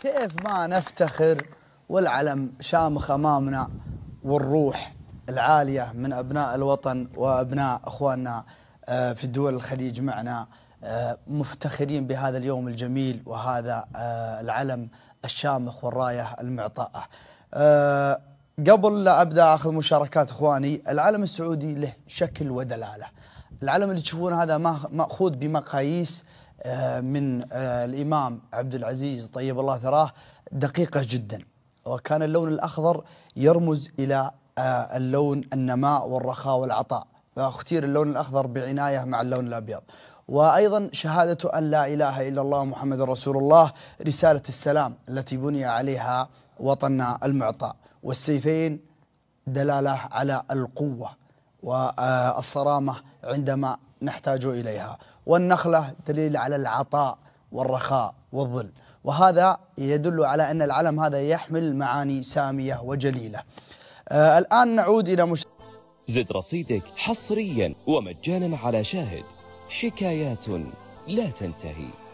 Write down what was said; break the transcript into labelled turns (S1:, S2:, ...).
S1: كيف ما نفتخر والعلم شامخ امامنا والروح العاليه من ابناء الوطن وابناء اخواننا آه، في دول الخليج معنا آه، مفتخرين بهذا اليوم الجميل وهذا آه، العلم الشامخ والرايه المعطاءه. قبل لا ابدا اخذ مشاركات اخواني، العلم السعودي له شكل ودلاله. العلم اللي تشوفون هذا ماخوذ بمقاييس آه، من آه، الإمام عبد العزيز طيب الله ثراه دقيقة جدا وكان اللون الأخضر يرمز إلى آه، اللون النماء والرخاء والعطاء فاختير اللون الأخضر بعناية مع اللون الأبيض وايضا شهاده ان لا اله الا الله محمد رسول الله رساله السلام التي بني عليها وطننا المعطى والسيفين دلاله على القوه والصرامة عندما نحتاج إليها والنخلة دليل على العطاء والرخاء والظل وهذا يدل على أن العلم هذا يحمل معاني سامية وجليلة آه، الآن نعود إلى مش...
S2: زد رصيدك حصريا ومجانا
S1: على شاهد
S2: حكايات لا تنتهي